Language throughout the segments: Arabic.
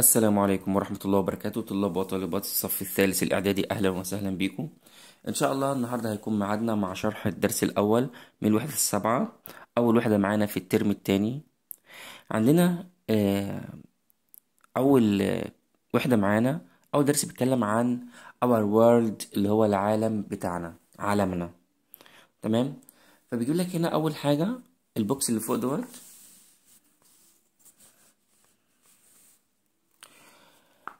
السلام عليكم ورحمة الله وبركاته طلاب وطالبات الصف الثالث الإعدادي أهلا وسهلا بيكم إن شاء الله النهاردة هيكون معادنا مع شرح الدرس الأول من الوحدة السبعة أول وحدة معانا في الترم الثاني عندنا آه، أول آه، وحدة معانا أول درس بيتكلم عن our world اللي هو العالم بتاعنا عالمنا تمام فبيقول لك هنا أول حاجة البوكس اللي فوق دوت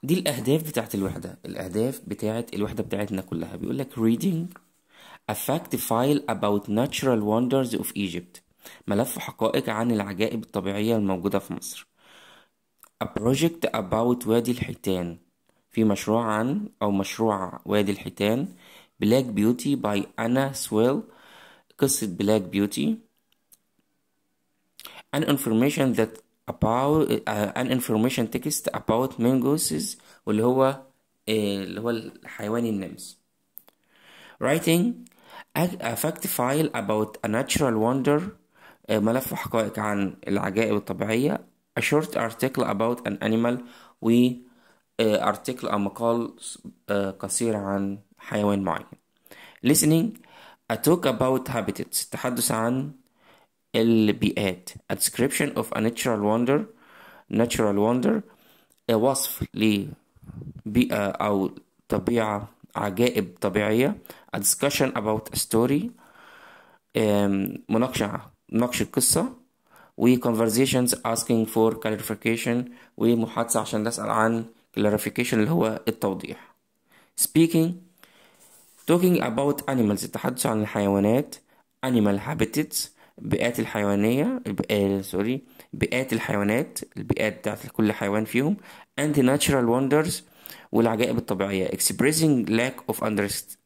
دي الأهداف بتاعت الوحدة الأهداف بتاعت الوحدة بتاعتنا كلها بيقول لك reading a fact file about natural wonders of Egypt ملف حقائق عن العجائب الطبيعية الموجودة في مصر a project about وادي الحيتان في مشروع عن أو مشروع وادي الحيتان بلاك بيوتي باي أنا سويل قصة بلاك بيوتي an information that about an information text about mangoes واللي هو اللي هو الحيوان النمس writing a fact file about a natural wonder ملف حقائق عن العجائب الطبيعية a short article about an animal و article أو مقال قصير عن حيوان معين listening a talk about habitats تحدث عن البيئات a description of a natural wonder natural wonder وصف لبيئة أو طبيعة عجائب طبيعية a discussion about a story مناقشة مناقشة قصة و conversations asking for clarification ومحادثة عشان نسأل عن clarification اللي هو التوضيح speaking talking about animals التحدث عن الحيوانات animal habitats بيئات الحيوانية آه، سوري بيئات الحيوانات البيئات بتاعت كل حيوان فيهم and the natural wonders والعجائب الطبيعية expressing lack of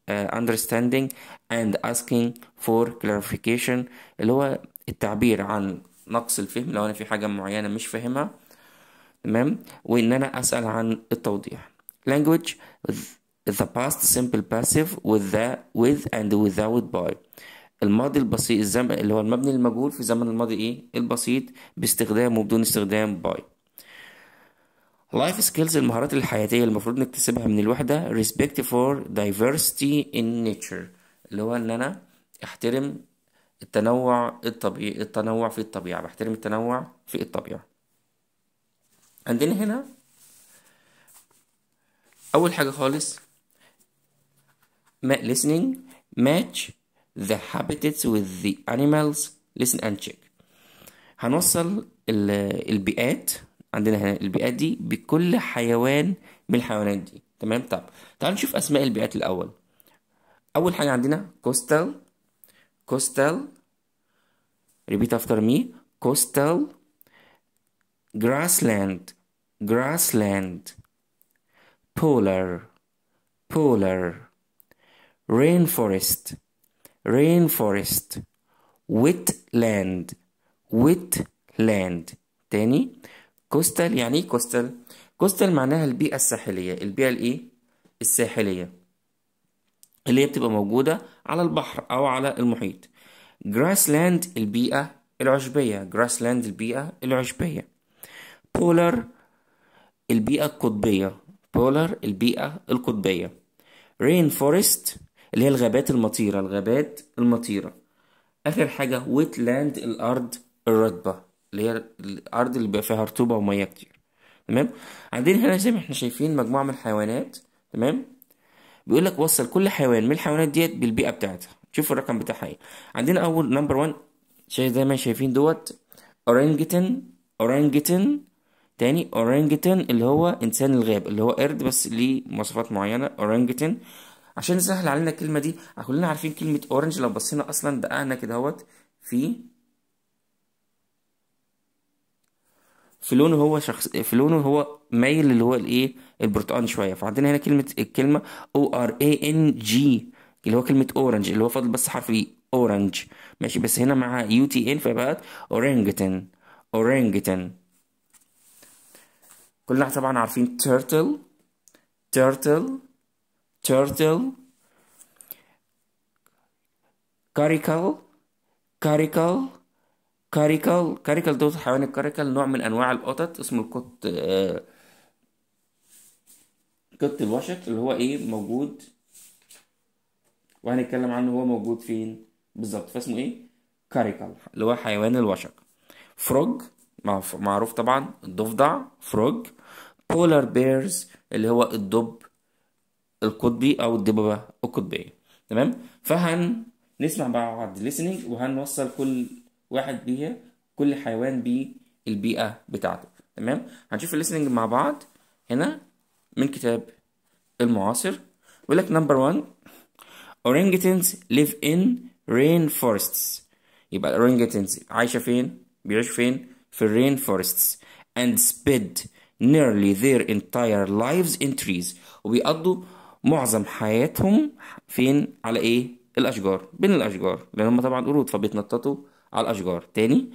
آه، understanding and asking for clarification اللي هو التعبير عن نقص الفهم لو أنا في حاجة معينة مش فاهمها تمام وإن أنا أسأل عن التوضيح language the past simple passive with the with and without by الماضي البسيط الزمن اللي هو المبني المجهول في زمن الماضي ايه البسيط باستخدام وبدون استخدام باي لايف سكيلز المهارات الحياتية اللي المفروض نكتسبها من الوحدة respect for diversity in nature اللي هو ان انا احترم التنوع الطبيعي التنوع في الطبيعة بحترم التنوع في الطبيعة عندنا هنا اول حاجة خالص listening match the habitats with the animals listen and check هنوصل البيئات عندنا هنا البيئات دي بكل حيوان من الحيوانات دي تمام طب تعال نشوف اسماء البيئات الاول اول حاجه عندنا كوستال كوستال ريبيت افتر مي كوستال grassland grassland polar polar rainforest rainforest wetland wetland تاني coastal يعني ايه coastal coastal معناها البيئة الساحلية البيئة الايه الساحلية اللي هي بتبقى موجودة على البحر أو على المحيط grassland البيئة العشبية grassland البيئة العشبية polar البيئة القطبية polar البيئة القطبية rainforest اللي هي الغابات المطيرة الغابات المطيرة آخر حاجة ويتلاند الأرض الرطبة اللي هي الأرض اللي بيبقى فيها رطوبة ومية كتير تمام عندنا هنا زي ما احنا شايفين مجموعة من الحيوانات تمام بيقول لك وصل كل حيوان من الحيوانات ديت بالبيئة بتاعتها شوف الرقم بتاعها ايه عندنا أول نمبر 1 شايف زي ما شايفين دوت أورانجتن أورانجتن تاني أورانجتن اللي هو إنسان الغاب اللي هو قرد بس ليه مواصفات معينة أورانجتن عشان نسهل علينا الكلمه دي كلنا عارفين كلمه اورنج لو بصينا اصلا دققنا كده اهوت في في لونه هو شخص في لونه هو مايل اللي هو الايه البرتقان شويه فعندنا هنا كلمه الكلمه او ار اي ان جي اللي هو كلمه اورنج اللي هو فاضل بس حرف اي اورنج ماشي بس هنا مع يو تي ان فبقت اورانجتن اورانجتن كلنا طبعا عارفين تيرتل تيرتل turtle كاريكل كاريكل كاريكل كاريكل دوت حيوان الكاريكال نوع من انواع القطط اسمه القط آه، قط الوشك اللي هو ايه موجود وهنتكلم عنه هو موجود فين بالظبط فاسمه ايه كاريكال اللي هو حيوان الوشك فروج معروف طبعا الضفدع فروج بولار بيرز اللي هو الدب القطبي او الدببه القطبيه تمام فهن نسمع بعض ليسننج وهنوصل كل واحد بيها كل حيوان بالبيئه بتاعته تمام هنشوف الليسننج مع بعض هنا من كتاب المعاصر بيقول لك نمبر 1 ليف ان رين فورستس يبقى الاورينجتنز عايشه فين بيعيشوا فين في الرين فورستس اند سبيد nearly their entire lives in trees وبيقضوا معظم حياتهم فين على ايه الاشجار بين الاشجار لان هم طبعا قرود فبيتنططوا على الاشجار تاني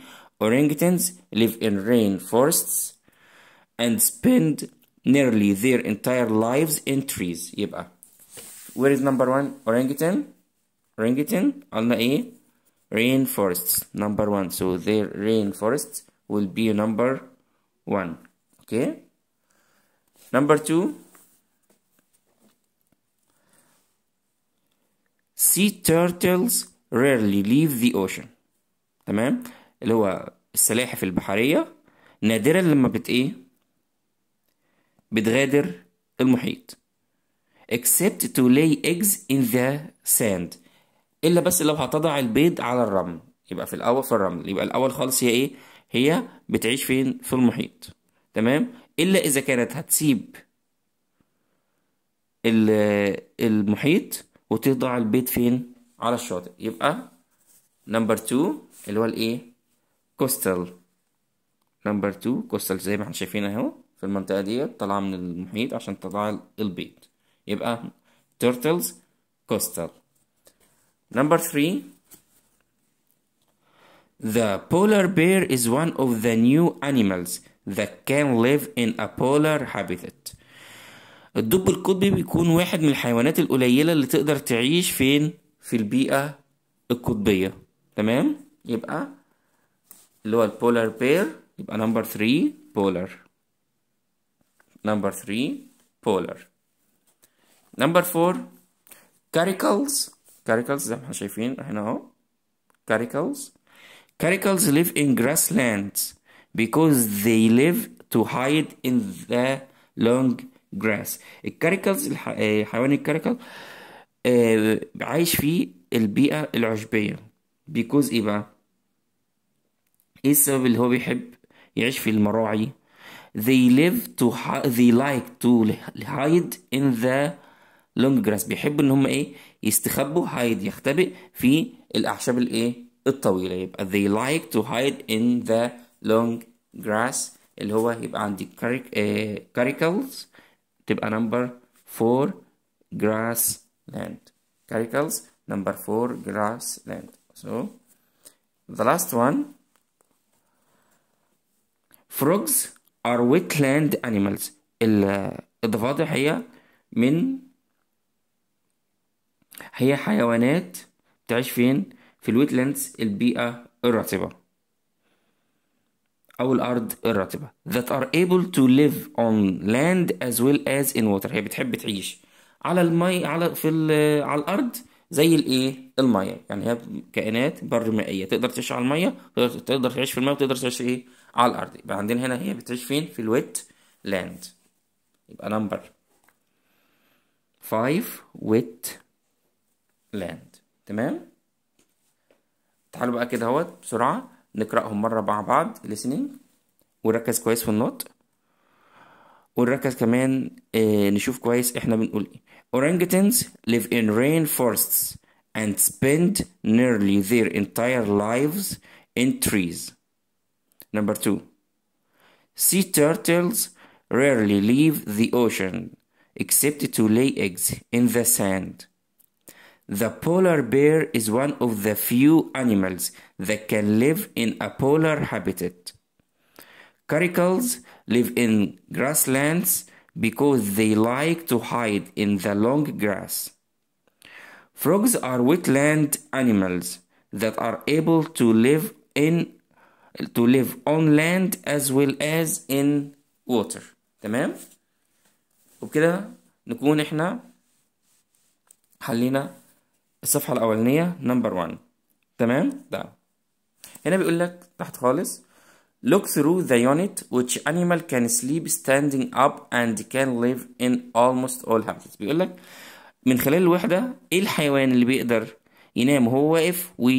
orangutans live in rain forests and spend nearly their entire lives in trees يبقى where is number one orangutan orangutan قلنا ايه rain forests number one so their rain forests will be number one okay number two sea turtles rarely leave the ocean تمام اللي هو السلاحف البحرية نادرا لما بت ايه بتغادر المحيط except to lay eggs in the sand الا بس لو هتضع البيض على الرمل يبقى في الاول في الرمل يبقى الاول خالص هي ايه هي بتعيش فين في المحيط تمام الا اذا كانت هتسيب المحيط وتضع البيض فين على الشاطئ يبقى نمبر 2 اللي هو الايه كوستال نمبر 2 كوستال زي ما احنا شايفين اهو في المنطقه ديت طالعه من المحيط عشان تضع البيض يبقى turtles coastal number 3 The polar bear is one of the new animals that can live in a polar habitat. الدب القطبي بيكون واحد من الحيوانات القليلة اللي تقدر تعيش فين في البيئة القطبية تمام يبقى اللي هو البولار بير يبقى نمبر 3 بولار نمبر 3 بولار نمبر 4 كاريكلز كاريكلز زي ما احنا شايفين هنا اهو كاريكلز Caracals live in grasslands because they live to hide in the long جراس الكاريكلز آه، حيوان الكاريكل آه، عايش في البيئة العشبية بيكوز ايه بقى ايه السبب اللي هو بيحب يعيش في المراعي they live to they like to hide in the long grass بيحبوا ان هم ايه يستخبوا hide يختبئ في الاعشاب الايه الطويله يبقى they like to hide in the long grass اللي هو يبقى عندي كاريكلز آه، uh, تبقى number four grassland caricals number four grassland so the last one frogs are wetland animals الإضافة دي هي من هي حيوانات تعيش فين في الويتلاندز البيئة الرطبة أو الأرض الرطبة that are able to live on land as well as in water هي بتحب تعيش على المي على في على الأرض زي الايه الميه يعني هي كائنات بر مائيه تقدر تعيش على الميه تقدر تعيش في الميه وتقدر تعيش ايه على الارض يبقى عندنا هنا هي بتعيش فين في الويت لاند يبقى نمبر 5 ويت لاند تمام تعالوا بقى كده اهوت بسرعه نقرأهم مرة مع بعض listening ونركز كويس في النوت ونركز كمان نشوف كويس احنا بنقول ايه orangutans live in rainforests and spend nearly their entire lives in trees number two sea turtles rarely leave the ocean except to lay eggs in the sand The polar bear is one of the few animals that can live in a polar habitat. Caracals live in grasslands because they like to hide in the long grass. Frogs are wetland animals that are able to live in to live on land as well as in water تمام وبكده نكون احنا حلينا الصفحة الأولانية نمبر 1 تمام ده نعم. هنا بيقول لك تحت خالص Look through the unit which animal can sleep standing up and can live in almost all habitats بيقول لك من خلال الوحدة ايه الحيوان اللي بيقدر ينام وهو واقف و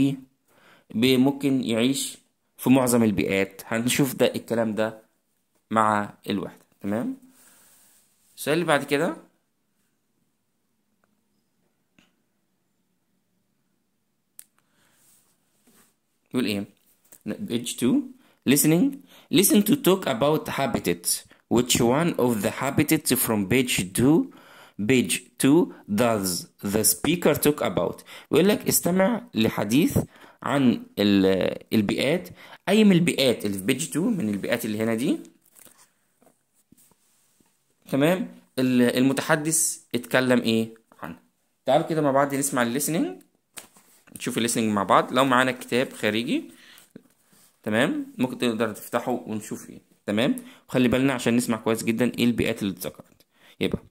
ممكن يعيش في معظم البيئات هنشوف ده الكلام ده مع الوحدة تمام السؤال اللي بعد كده يقول ايه page 2 listening listen to talk about habitats which one of the habitats from page 2 page 2 does the speaker talk about يقول لك استمع لحديث عن البيئات اي من البيئات اللي في بيج 2 من البيئات اللي هنا دي تمام المتحدث اتكلم ايه عنها تعالوا كده مع بعض نسمع الليسننج نشوف الليسننج مع بعض لو معانا كتاب خارجي تمام ممكن تقدر تفتحه ونشوف ايه تمام وخلي بالنا عشان نسمع كويس جدا ايه البيئات اللي اتذكرت يبقى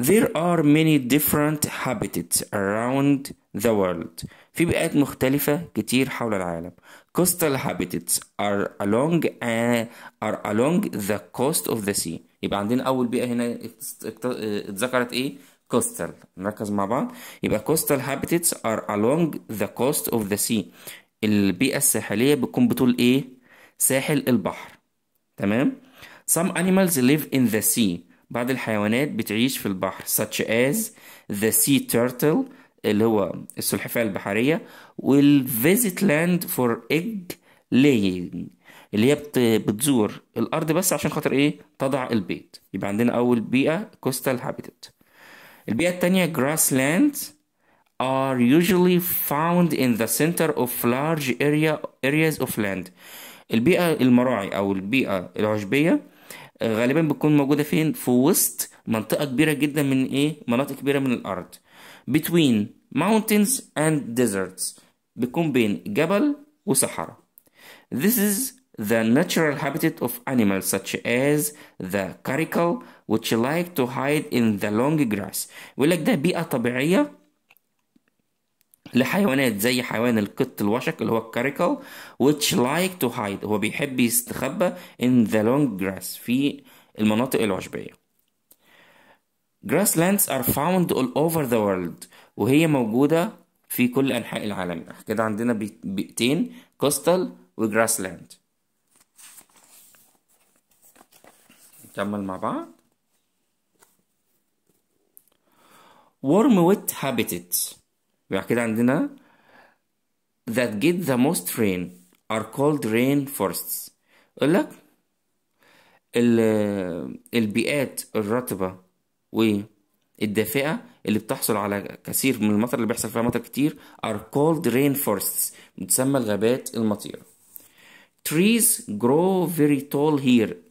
There are many different habitats around the world. في بيئات مختلفة كتير حول العالم. Coastal habitats are along uh, are along the coast of the sea. يبقى عندنا أول بيئة هنا اتذكرت إيه؟ coastal نركز مع بعض يبقى coastal habitats are along the coast of the sea البيئة الساحلية بتكون بتقول ايه ساحل البحر تمام some animals live in the sea بعض الحيوانات بتعيش في البحر such as the sea turtle اللي هو السلحفاة البحرية will visit land for egg laying اللي هي بتزور الأرض بس عشان خاطر إيه تضع البيض يبقى عندنا أول بيئة coastal habitat البيئة التانية grasslands are usually found in the center of large area areas of land البيئة المراعي أو البيئة العشبية آه، غالبا بتكون موجودة فين في وسط منطقة كبيرة جدا من إيه مناطق كبيرة من الأرض between mountains and deserts بيكون بين جبل وصحراء this is the natural habitat of animals such as the caracal which like to hide in the long grass بيقول لك ده بيئة طبيعية لحيوانات زي حيوان القط الوشك اللي هو الكاريكال which like to hide هو بيحب يستخبى in the long grass في المناطق العشبية grasslands are found all over the world وهي موجودة في كل أنحاء العالم كده عندنا بيئتين coastal و grasslands نكمل مع بعض warm wet habitat يبقى كده عندنا that get the most rain are called rain forests يقول لك البيئات الرطبة والدافئة اللي بتحصل على كثير من المطر اللي بيحصل فيها مطر كتير are called rain forests بتسمى الغابات المطيرة trees grow very tall here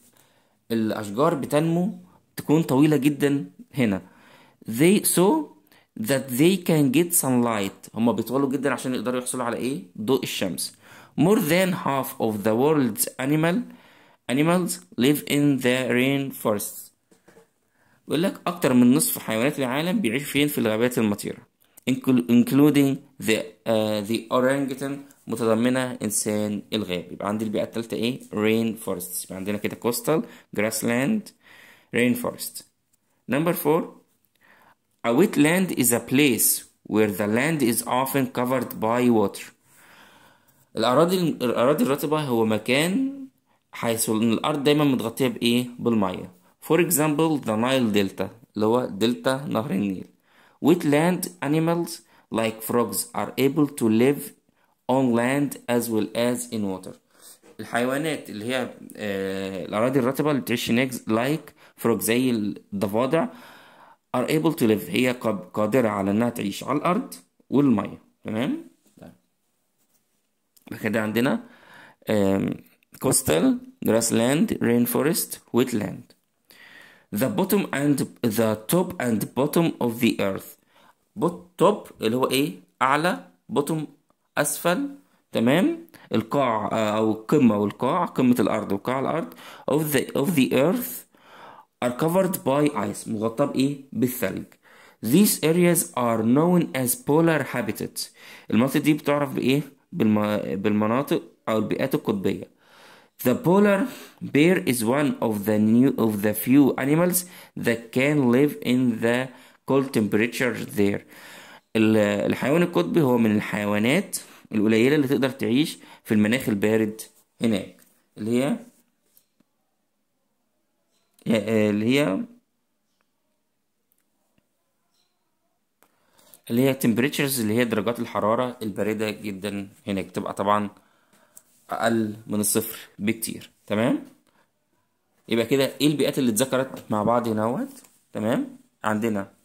الأشجار بتنمو تكون طويلة جدا هنا they so that they can get sunlight هما بيطولوا جدا عشان يقدروا يحصلوا على ايه ضوء الشمس more than half of the world's animal animals live in the rainforest بيقول لك اكتر من نصف حيوانات العالم بيعيش فين في الغابات المطيرة including the uh, the orangutan متضمنة إنسان الغاب يبقى عندي البيئة التالتة إيه؟ rain forests يبقى عندنا كده coastal grassland rain forest number four a wetland is a place where the land is often covered by water الأراضي الأراضي الرطبة هو مكان حيث إن الأرض دايما متغطية بإيه؟ بالمية for example the Nile Delta اللي هو دلتا نهر النيل wetland animals like frogs are able to live on land as well as in water الحيوانات اللي هي الأراضي الرطبة اللي بتعيش هناك لايك frog زي الضفادع are able to live هي قادرة على إنها تعيش على الأرض والمية تمام كده عندنا coastal grassland rainforest wetland the bottom and the top and bottom of the earth top اللي هو ايه اعلى bottom أسفل تمام القاع أو القمة والقاع قمة الأرض وقاع الأرض of the, of the earth are covered by ice مغطى بإيه؟ بالثلج These areas are known as polar habitats المناطق دي بتعرف بإيه؟ بالم... بالمناطق أو البيئات القطبية The polar bear is one of the new of the few animals that can live in the cold temperatures there الحيوان القطبي هو من الحيوانات القليلة اللي تقدر تعيش في المناخ البارد هناك اللي هي آه، اللي هي اللي هي temperatures اللي هي درجات الحرارة الباردة جدا هناك تبقى طبعا أقل من الصفر بكتير تمام يبقى كده ايه البيئات اللي اتذكرت مع بعض هنا تمام عندنا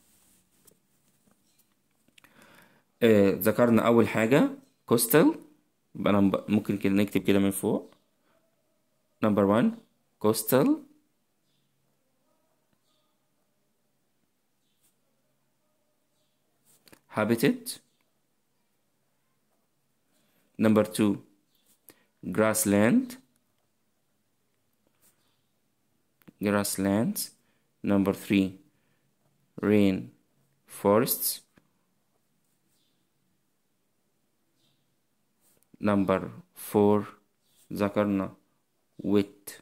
آه، ذكرنا أول حاجة coastal يبقى ممكن كده نكتب كده من فوق نمبر one coastal habitat number two grassland grasslands number three rain forests Number 4 zakarna with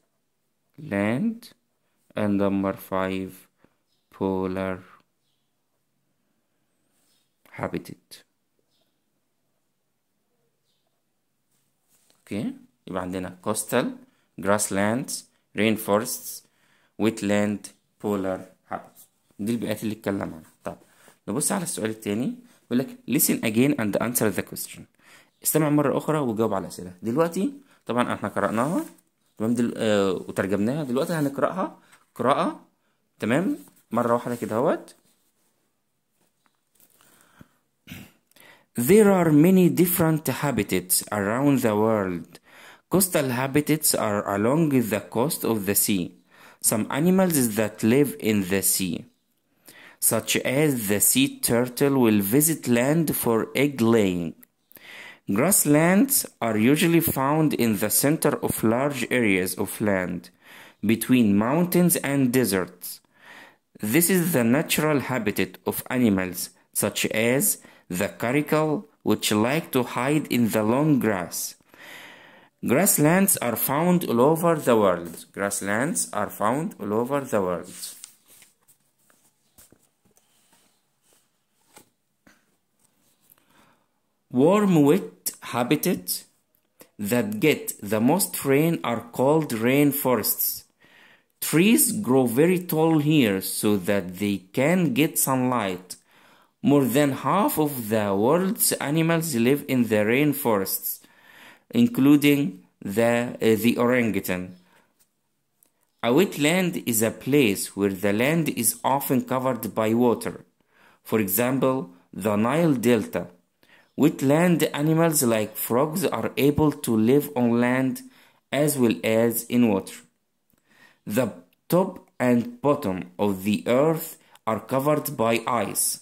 land and number 5 polar habitat Okay. يبقى عندنا coastal grasslands rainforests wetland polar habitat دي البيئات اللي اتكلم عنها طب نبص على السؤال التاني بيقول لك listen again and answer the question استمع مرة أخرى وجاوب على الأسئلة دلوقتي طبعا احنا قرأناها تمام دل... آه وترجمناها دلوقتي هنقرأها قراءة تمام مرة واحدة كده اهوت There are many different habitats around the world. Coastal habitats are along the coast of the sea. Some animals that live in the sea, such as the sea turtle, will visit land for egg laying. Grasslands are usually found in the center of large areas of land, between mountains and deserts. This is the natural habitat of animals such as the caracal, which like to hide in the long grass. Grasslands are found all over the world. Grasslands are found all over the world. Warm wet Habitats that get the most rain are called rainforests. Trees grow very tall here so that they can get sunlight. More than half of the world's animals live in the rainforests, including the, uh, the orangutan. A wetland is a place where the land is often covered by water. For example, the Nile Delta Wetland animals like frogs are able to live on land as well as in water. The top and bottom of the earth are covered by ice.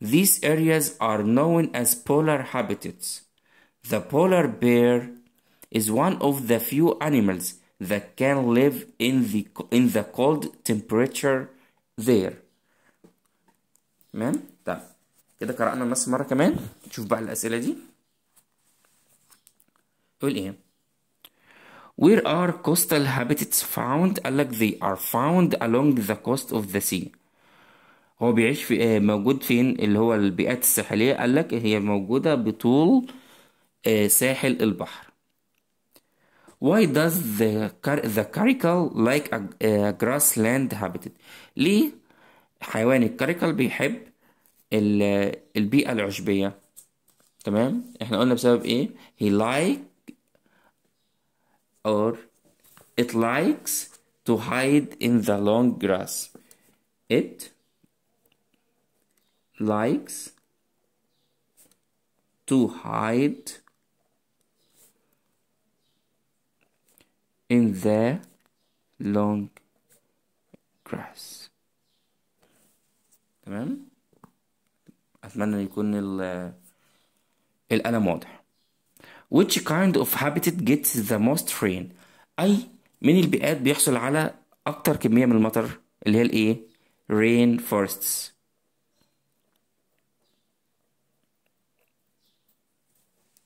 These areas are known as polar habitats. The polar bear is one of the few animals that can live in the, in the cold temperature there. Man, that. كده قرأنا النص مرة كمان نشوف بقى الأسئلة دي يقول إيه Where are coastal habitats found؟ قال لك they are found along the coast of the sea هو بيعيش في آه، موجود فين اللي هو البيئات الساحلية قال لك هي موجودة بطول آه، ساحل البحر Why does the, the caracal like a, a آه، grassland habitat؟ ليه حيوان الكاريكال بيحب البيئة العشبية تمام احنا قلنا بسبب ايه he like or it likes to hide in the long grass it likes to hide in the long grass تمام أتمنى يكون ال الألم واضح which kind of habitat gets the most rain أي من البيئات بيحصل على أكتر كمية من المطر اللي هي الإيه rain forests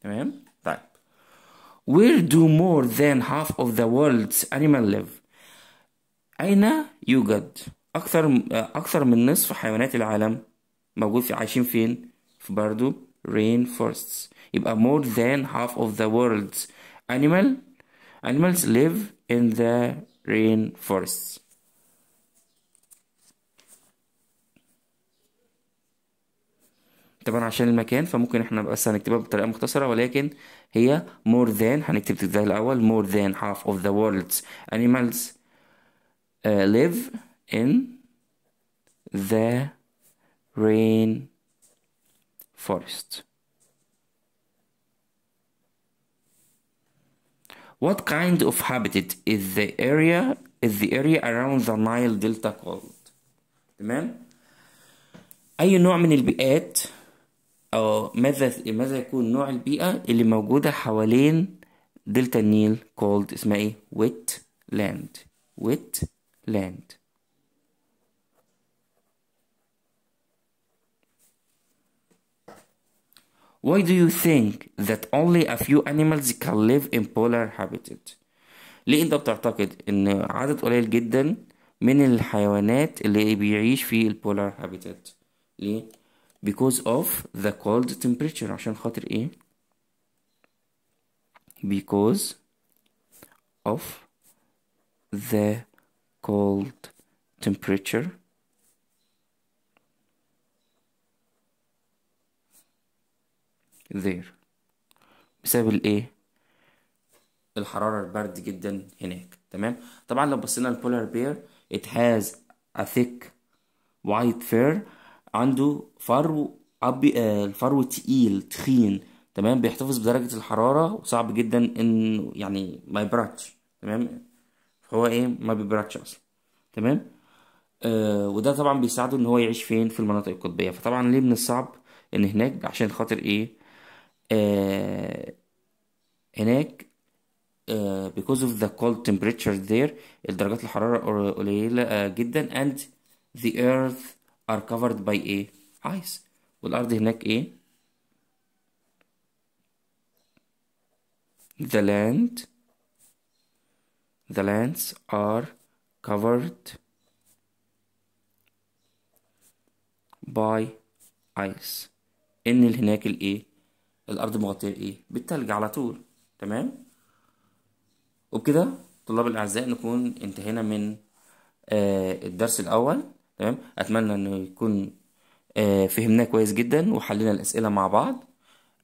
تمام طيب where do more than half of the world's animal live أين يوجد أكثر أكثر من نصف حيوانات العالم موجود في عايشين فين في برضو rain forests يبقى more than half of the world's animal animals live in the rain forests طبعا عشان المكان فممكن احنا بس هنكتبها بطريقه مختصره ولكن هي more than هنكتب ده الاول more than half of the world's animals uh, live in the rain forest. What kind of habitat is the area is the area around the Nile Delta called? تمام؟ أي نوع من البيئات أو ماذا ماذا يكون نوع البيئة اللي موجودة حوالين دلتا النيل called اسمها إيه؟ wet land wet land Why do you think that only a few animals can live in polar habitat? ليه انت بتعتقد ان عدد قليل جدا من الحيوانات اللي بيعيش في البولار هابيتات ليه؟ because of the cold temperature عشان خاطر ايه؟ because of the cold temperature there بسبب الايه الحرارة البرد جدا هناك تمام طبعا لو بصينا البولار بير it has a thick white fur عنده فرو أبي الفرو آه، تقيل تخين تمام بيحتفظ بدرجة الحرارة وصعب جدا انه يعني ما يبردش تمام هو ايه ما بيبردش اصلا تمام آه وده طبعا بيساعده ان هو يعيش فين في المناطق القطبية فطبعا ليه من الصعب ان هناك عشان خاطر ايه هناك because of the cold temperature there درجات الحرارة قليلة جدا and the earth are covered by ايه ice والأرض هناك ايه the land the lands are covered by ice ان هناك الايه الارض مغطيه بايه بالتلج على طول تمام وبكده طلاب الاعزاء نكون انتهينا من آه الدرس الاول تمام اتمنى انه يكون آه فهمناه كويس جدا وحلينا الاسئله مع بعض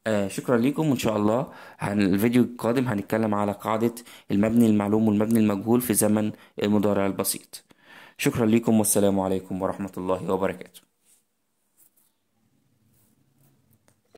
آه شكرا لكم وان شاء الله هن الفيديو القادم هنتكلم على قاعده المبني المعلوم والمبني المجهول في زمن المضارع البسيط شكرا لكم والسلام عليكم ورحمه الله وبركاته